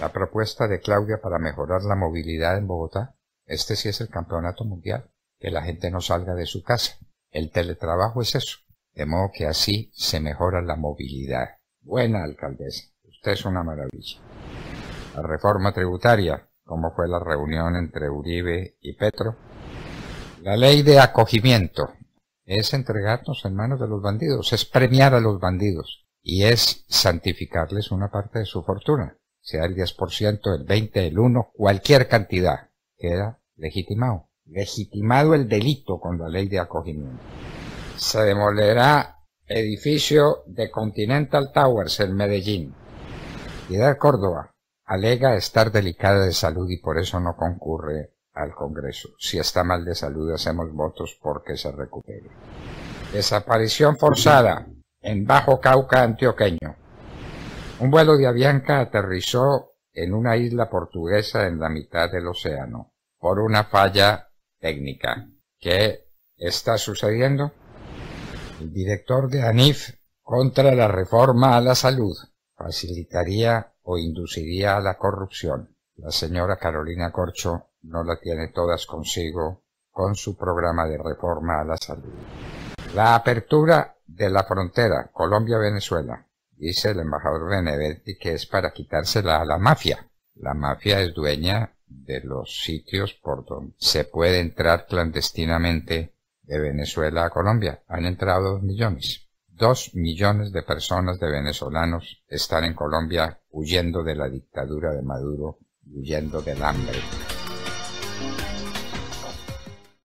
La propuesta de Claudia para mejorar la movilidad en Bogotá, este sí es el campeonato mundial, que la gente no salga de su casa. El teletrabajo es eso, de modo que así se mejora la movilidad. Buena alcaldesa, usted es una maravilla. La reforma tributaria, como fue la reunión entre Uribe y Petro. La ley de acogimiento es entregarnos en manos de los bandidos, es premiar a los bandidos y es santificarles una parte de su fortuna sea el 10%, el 20%, el 1%, cualquier cantidad, queda legitimado. Legitimado el delito con la ley de acogimiento. Se demolerá edificio de Continental Towers en Medellín. de Córdoba alega estar delicada de salud y por eso no concurre al Congreso. Si está mal de salud hacemos votos porque se recupere. Desaparición forzada en Bajo Cauca antioqueño. Un vuelo de Avianca aterrizó en una isla portuguesa en la mitad del océano por una falla técnica. ¿Qué está sucediendo? El director de ANIF contra la reforma a la salud facilitaría o induciría a la corrupción. La señora Carolina Corcho no la tiene todas consigo con su programa de reforma a la salud. La apertura de la frontera Colombia-Venezuela dice el embajador Benedetti que es para quitársela a la mafia. La mafia es dueña de los sitios por donde se puede entrar clandestinamente de Venezuela a Colombia. Han entrado dos millones. Dos millones de personas de venezolanos están en Colombia huyendo de la dictadura de Maduro, huyendo del hambre.